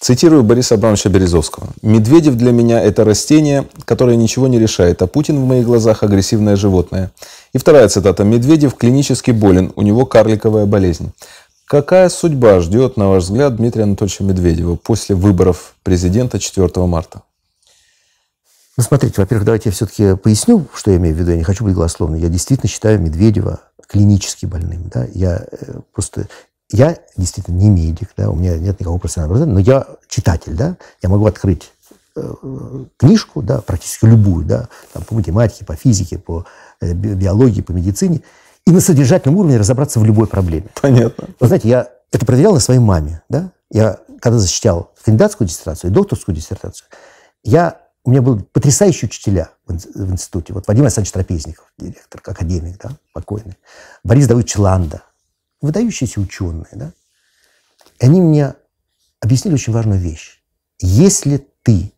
Цитирую Бориса Абрамовича Березовского. «Медведев для меня – это растение, которое ничего не решает, а Путин в моих глазах – агрессивное животное». И вторая цитата. «Медведев клинически болен, у него карликовая болезнь». Какая судьба ждет, на ваш взгляд, Дмитрия Анатольевича Медведева после выборов президента 4 марта? Ну, смотрите, во-первых, давайте я все-таки поясню, что я имею в виду. Я не хочу быть голословным. Я действительно считаю Медведева клинически больным. Да? Я э, просто я действительно не медик, да, у меня нет никакого профессионального образования, но я читатель, да, я могу открыть э, книжку, да, практически любую, да, там, по математике, по физике, по э, биологии, по медицине, и на содержательном уровне разобраться в любой проблеме. Понятно. Вы знаете, я это проверял на своей маме, да, я когда защищал кандидатскую диссертацию и докторскую диссертацию, я, у меня был потрясающий учителя в институте, вот Вадим Александрович Трапезников, директор, академик, да, покойный, Борис Давыдович Ланда, выдающиеся ученые, да, они мне объяснили очень важную вещь. Если ты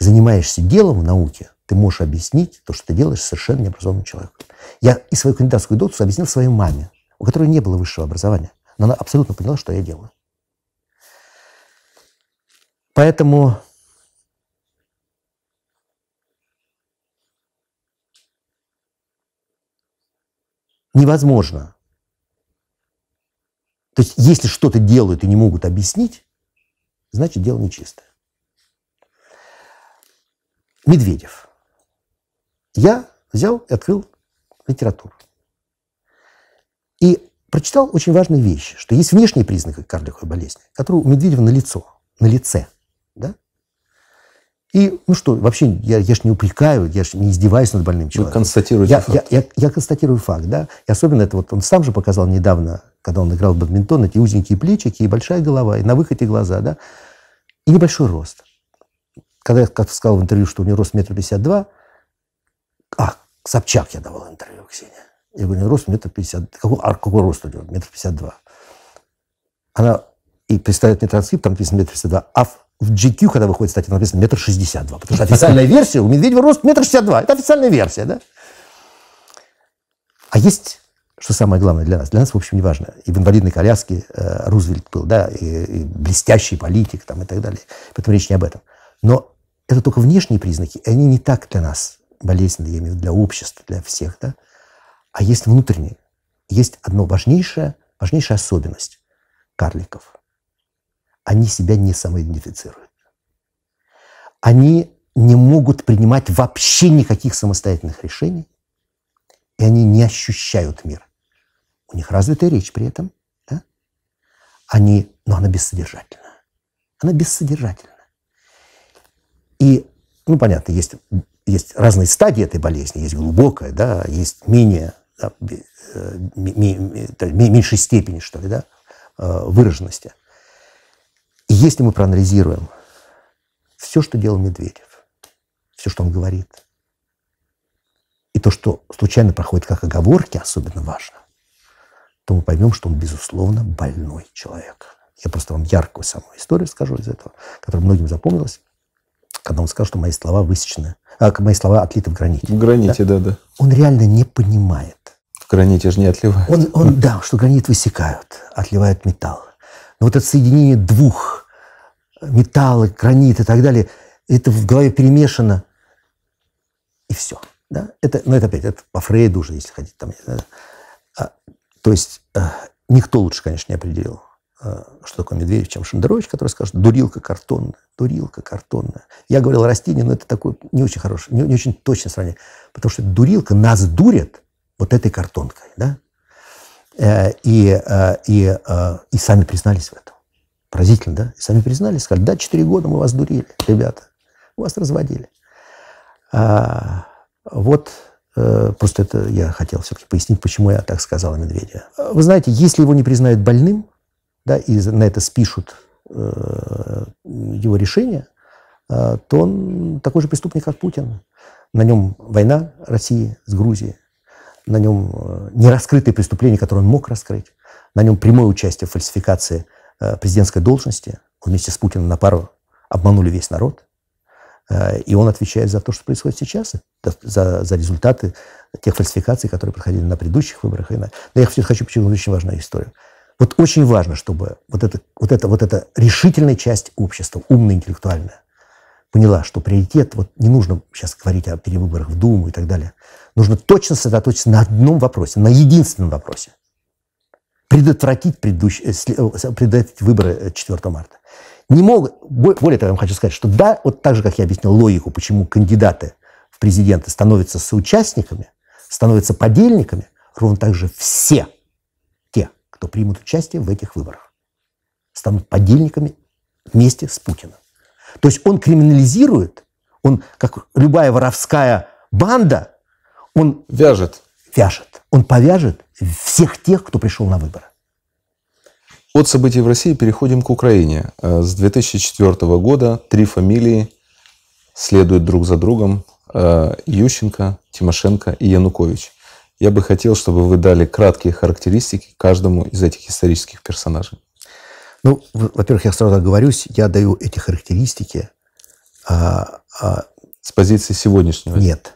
занимаешься делом в науке, ты можешь объяснить то, что ты делаешь совершенно необразованным человеком. Я и свою кандидатскую доту объяснил своей маме, у которой не было высшего образования. Но она абсолютно поняла, что я делаю. Поэтому невозможно то есть, если что-то делают и не могут объяснить, значит, дело нечистое. Медведев. Я взял и открыл литературу. И прочитал очень важные вещи, что есть внешние признаки карликовой болезни, которые у Медведева на лицо, на лице. И, ну что, вообще, я, я же не упрекаю, я же не издеваюсь над больным человеком. Вы констатируете я, факт. Я, я, я констатирую факт, да. И особенно это вот он сам же показал недавно, когда он играл в бадминтон, эти узенькие плечики и большая голова, и на выходе глаза, да. И небольшой рост. Когда я как сказал в интервью, что у него рост метр пятьдесят два, а, Собчак я давал интервью, Ксения. Я говорю, рост метр пятьдесят, какой, а какой рост у него? Метр пятьдесят два. Она и представляет мне транскрипт, там написано метр пятьдесят два, аф в GQ, когда выходит статья, написано метр шестьдесят два. Потому что официальная версия у Медведева рост метр шестьдесят два. Это официальная версия, да? А есть, что самое главное для нас, для нас, в общем, не важно. И в инвалидной коляске э, Рузвельт был, да, и, и блестящий политик там и так далее. Поэтому речь не об этом. Но это только внешние признаки, и они не так для нас болезненны, я имею в виду, для общества, для всех, да. А есть внутренние. Есть одно важнейшее, важнейшая особенность карликов они себя не самоидентифицируют. Они не могут принимать вообще никаких самостоятельных решений, и они не ощущают мир. У них развитая речь при этом, да? они, но она бессодержательна. Она бессодержательна. И, ну, понятно, есть, есть разные стадии этой болезни. Есть глубокая, да, есть менее, да, э, меньшей степени, что ли, да, э, выраженности – если мы проанализируем все, что делал Медведев, все, что он говорит, и то, что случайно проходит как оговорки, особенно важно, то мы поймем, что он, безусловно, больной человек. Я просто вам яркую самую историю скажу из этого, которая многим запомнилась, когда он сказал, что мои слова высечены, а, мои слова отлиты в граните. В граните, да, да. да. Он реально не понимает. В граните же не отливают. Он, он, да, что гранит высекают, отливают металл. Но вот это соединение двух металлы, гранит и так далее. Это в голове перемешано. И все. Да? Это, ну, это опять, это по Фрейду уже, если хотите. Там, а, то есть а, никто лучше, конечно, не определил, а, что такое медведь, чем Шендерович, который скажет, дурилка картонная, дурилка картонная. Я говорил растение, но это такое не очень хорошее, не, не очень точное сравнение. Потому что дурилка нас дурят вот этой картонкой. Да? Э, и, и, и сами признались в этом. Поразительно, да? И сами признали, сказали, да, 4 года мы вас дурили, ребята, вас разводили. А, вот э, просто это я хотел все-таки пояснить, почему я так сказал о Медведе. Вы знаете, если его не признают больным, да, и на это спишут э, его решение, э, то он такой же преступник, как Путин. На нем война России с Грузией, на нем э, нераскрытые преступления, которые он мог раскрыть, на нем прямое участие в фальсификации – Э, президентской должности вместе с Путиным на пару обманули весь народ. Э, и он отвечает за то, что происходит сейчас, за, за результаты тех фальсификаций, которые проходили на предыдущих выборах. И на... Но я хочу почему очень важную историю. Вот очень важно, чтобы вот эта, вот эта, вот эта решительная часть общества, умная, интеллектуальная, поняла, что приоритет, вот не нужно сейчас говорить о перевыборах в Думу и так далее, нужно точно сосредоточиться на одном вопросе, на единственном вопросе предотвратить, предыдущ... Э, э, предотвратить выборы 4 э, марта. Не мог более того, я вам хочу сказать, что да, вот так же, как я объяснил логику, почему кандидаты в президенты становятся соучастниками, становятся подельниками, ровно так же все те, кто примут участие в этих выборах, станут подельниками вместе с Путиным. То есть он криминализирует, он, как любая воровская банда, он... Вяжет. Вяжет. Он повяжет всех тех, кто пришел на выборы. От событий в России переходим к Украине. Э, с 2004 года три фамилии следуют друг за другом. Э, Ющенко, Тимошенко и Янукович. Я бы хотел, чтобы вы дали краткие характеристики каждому из этих исторических персонажей. Ну, во-первых, я сразу оговорюсь, я даю эти характеристики. А, а, С позиции сегодняшнего? Нет.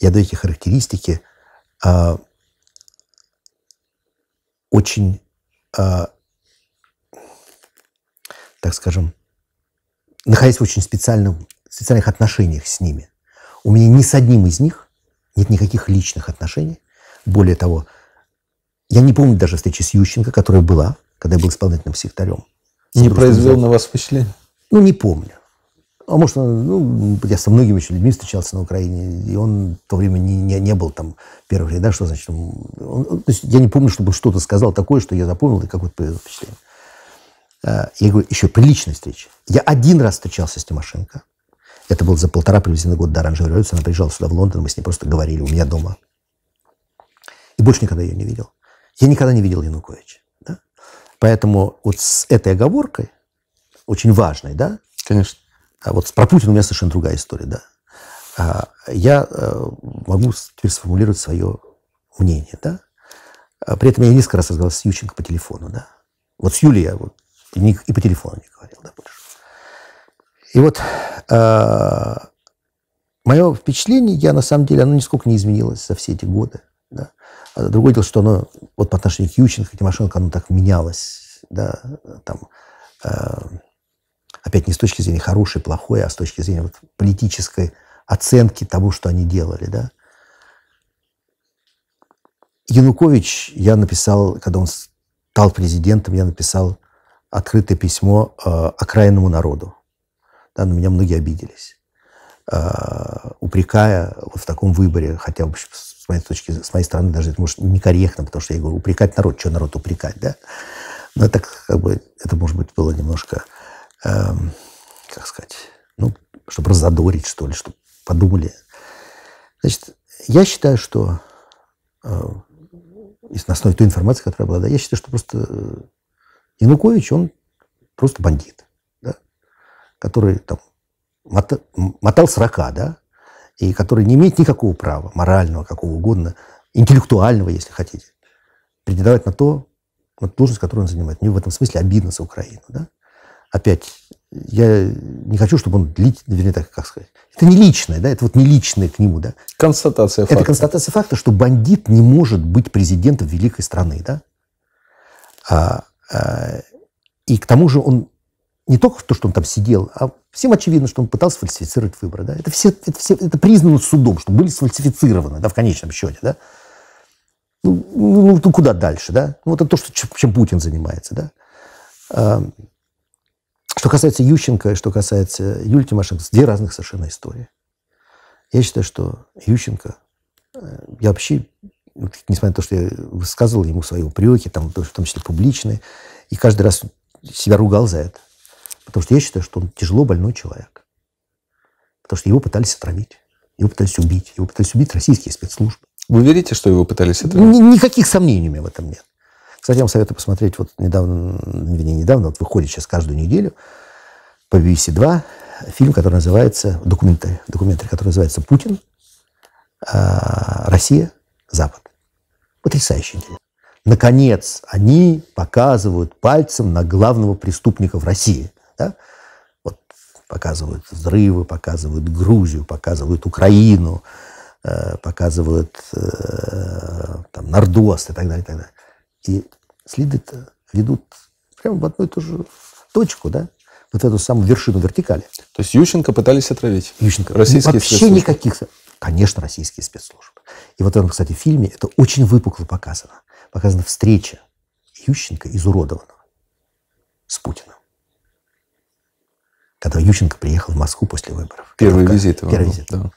Я даю эти характеристики а, очень, э, так скажем, находясь в очень специальном, специальных отношениях с ними. У меня ни с одним из них нет никаких личных отношений. Более того, я не помню даже встречи с Ющенко, которая была, когда я был исполнительным секретарем. Не произвел на вас впечатление? Ну, не помню. А может, он, ну, я со многими еще людьми встречался на Украине, и он в то время не, не, не был там первых рядах, что значит, он, он, то есть я не помню, чтобы он что-то сказал такое, что я запомнил, и какое-то появилось впечатление. Э, я говорю, еще приличная встреча. Я один раз встречался с Тимошенко. Это было за полтора приблизительно года до оранжевой революции. Она приезжала сюда, в Лондон, мы с ней просто говорили у меня дома. И больше никогда ее не видел. Я никогда не видел Януковича. Да? Поэтому вот с этой оговоркой, очень важной, да? Конечно. А вот про Путина у меня совершенно другая история, да. А я э, могу теперь сформулировать свое мнение, да. А при этом я несколько раз разговаривал с Ющенко по телефону, да. Вот с Юлей я вот и, по телефону не говорил, да, больше. И вот а, мое впечатление, я на самом деле, оно нисколько не изменилось за все эти годы. Да. А другое дело, что оно вот по отношению к Ющенко, к Тимошенко, оно так менялось. Да, там, э, с точки зрения хорошей, плохой, а с точки зрения вот политической оценки того, что они делали, да. Янукович, я написал, когда он стал президентом, я написал открытое письмо э, окраинному народу. Да, на меня многие обиделись, э, упрекая вот в таком выборе, хотя, в общем, с моей точки, с моей стороны, даже это может некорректно, потому что я говорю, упрекать народ, что народ упрекать, да? Но это как бы, это, может быть, было немножко... Э, так сказать, ну, чтобы разодорить, что ли, чтобы подумали. Значит, я считаю, что э, на основе той информации, которая обладаю, я считаю, что просто э, Янукович, он просто бандит, да, который там мотал срока, да, и который не имеет никакого права, морального, какого угодно, интеллектуального, если хотите, претендовать на то, на должность, которую он занимает. Мне в этом смысле обидно за Украину. Да? Опять я не хочу, чтобы он длительно, вернее, так как сказать. Это не личное, да, это вот не личное к нему, да. Констатация факта. Это констатация факта, что бандит не может быть президентом великой страны, да. А, а, и к тому же он не только то, что он там сидел, а всем очевидно, что он пытался фальсифицировать выборы, да. Это все, это все, это признано судом, что были сфальсифицированы, да, в конечном счете, да. Ну, ну, ну куда дальше, да? Ну, вот это то, что, чем Путин занимается, да. Что касается Ющенко и что касается Юлии Тимошенко, две разных совершенно истории. Я считаю, что Ющенко, э, я вообще, несмотря на то, что я высказывал ему свои упреки, там, в том числе публичные, и каждый раз себя ругал за это. Потому что я считаю, что он тяжело больной человек. Потому что его пытались отравить, его пытались убить, его пытались убить российские спецслужбы. Вы верите, что его пытались отравить? никаких сомнений у меня в этом нет. Кстати, я вам советую посмотреть вот недавно, не недавно, вот выходит сейчас каждую неделю по BBC 2 фильм, который называется, документарий, документарий, который называется «Путин. А, Россия. Запад». Потрясающий интересно. Наконец, они показывают пальцем на главного преступника в России. Да? Вот показывают взрывы, показывают Грузию, показывают Украину, э, показывают э, там, Нордост и так далее, и так далее. И следы-то ведут прямо в одну и ту же точку, да? Вот в эту самую вершину вертикали. То есть Ющенко пытались отравить? Ющенко. Российские Вообще спецслужбы. никаких... Конечно, российские спецслужбы. И вот в этом, кстати, фильме это очень выпукло показано. Показана встреча Ющенко изуродованного с Путиным. Когда Ющенко приехал в Москву после выборов. Первый Кавказ, визит его. Первый был, визит. Да.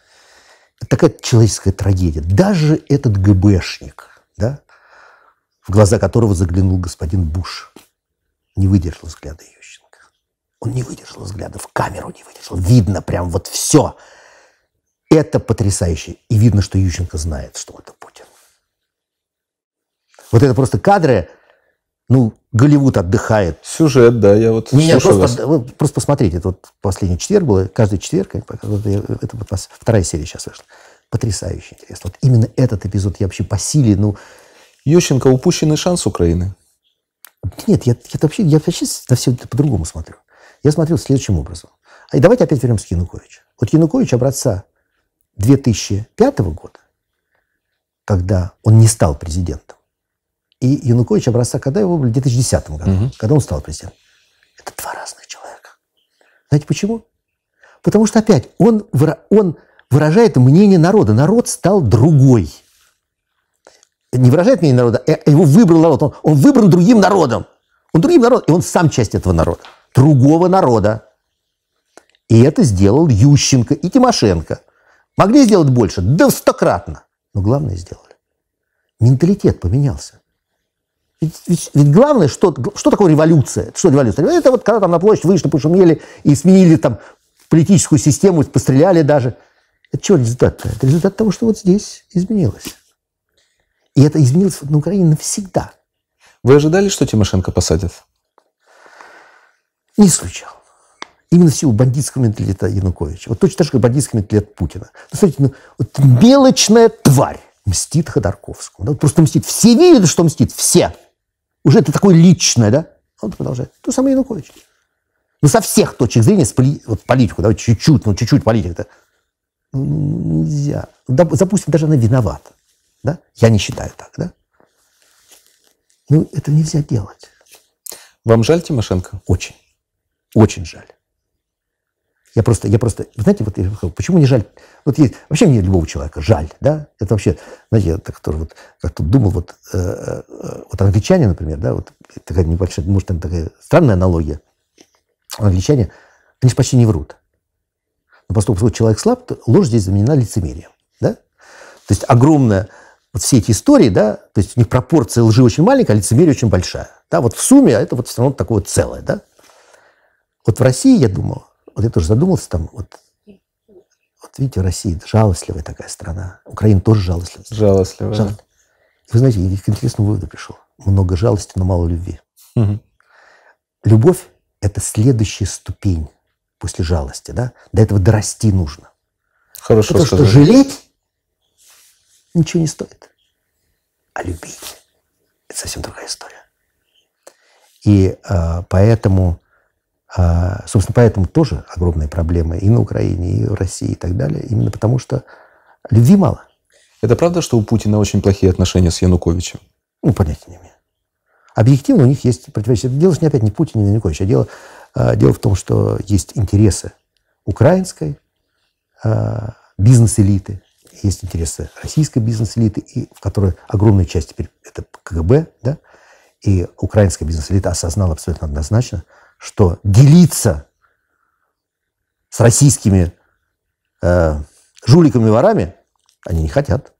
такая человеческая трагедия. Даже этот ГБшник, да, в глаза которого заглянул господин Буш. Не выдержал взгляда Ющенко. Он не выдержал взгляда, в камеру не выдержал. Видно прям вот все. Это потрясающе. И видно, что Ющенко знает, что это Путин. Вот это просто кадры, ну, Голливуд отдыхает. Сюжет, да, я вот не, слушаю просто, вас. От, просто посмотрите, это вот последний четверг был, каждый четверг, это вот вторая серия сейчас вышла. Потрясающе интересно. Вот именно этот эпизод я вообще по силе, ну, Ющенко упущенный шанс Украины? Нет, я, я, вообще, я вообще на все это по-другому смотрю. Я смотрел следующим образом. А давайте опять вернемся к Януковичу. Вот Янукович образца 2005 года, когда он не стал президентом, и Янукович образца, когда его были в 2010 году, угу. когда он стал президентом. Это два разных человека. Знаете почему? Потому что опять он, он выражает мнение народа. Народ стал другой не выражает мнение народа, а его выбрал народ. Он, он выбран другим народом. Он другим народом, и он сам часть этого народа. Другого народа. И это сделал Ющенко и Тимошенко. Могли сделать больше? Да стократно. Но главное сделали. Менталитет поменялся. Ведь, ведь, ведь главное, что, что такое революция? Что революция? Это вот когда там на площадь вышли, пошумели и сменили там политическую систему, постреляли даже. Это чего результат Это результат того, что вот здесь изменилось. И это изменилось на Украине навсегда. Вы ожидали, что Тимошенко посадят? Не исключал. Именно в силу бандитского менталитета Януковича. Вот точно так же, как бандитский менталитет Путина. Ну, смотрите, ну, вот мелочная тварь мстит Ходорковскому. Да? Вот просто мстит. Все видят, что мстит. Все. Уже это такое личное, да? А он продолжает. То самое Янукович. Ну, со всех точек зрения, с поли... вот политику, да, чуть-чуть, ну, чуть-чуть политику то Ну, нельзя. Ну, допустим, даже она виновата. Да? Я не считаю так, да? Ну, это нельзя делать. Вам жаль Тимошенко? Очень. Очень жаль. Я просто, я просто, знаете, вот я почему не жаль? Вот есть, вообще мне любого человека жаль, да? Это вообще, знаете, я так тоже вот как-то думал, вот, э, э, вот англичане, например, да, вот такая небольшая, может, там такая странная аналогия. Англичане, они же почти не врут. Но поскольку человек слаб, то ложь здесь заменена лицемерием, да? То есть огромная вот все эти истории, да, то есть у них пропорция лжи очень маленькая, а лицемерие очень большая. Да, вот в сумме это вот все равно такое вот целое, да. Вот в России, я думал, вот я тоже задумался там, вот, вот видите, Россия жалостливая такая страна. Украина тоже жалостливая. Жалостливая. Жал... Вы знаете, я к интересному выводу пришел. Много жалости, но мало любви. Угу. Любовь – это следующая ступень после жалости, да? До этого дорасти нужно. Хорошо Потому сказали. что жалеть ничего не стоит. А любить – это совсем другая история. И э, поэтому, э, собственно, поэтому тоже огромные проблемы и на Украине, и в России, и так далее. Именно потому, что любви мало. Это правда, что у Путина очень плохие отношения с Януковичем? Ну, понятия не имею. Объективно у них есть противоречия. Дело не опять не Путин, не Янукович, а дело, э, дело в том, что есть интересы украинской э, бизнес-элиты, есть интересы российской бизнес-элиты, и в которой огромная часть теперь это КГБ, да, и украинская бизнес-элита осознала абсолютно однозначно, что делиться с российскими э, жуликами ворами они не хотят.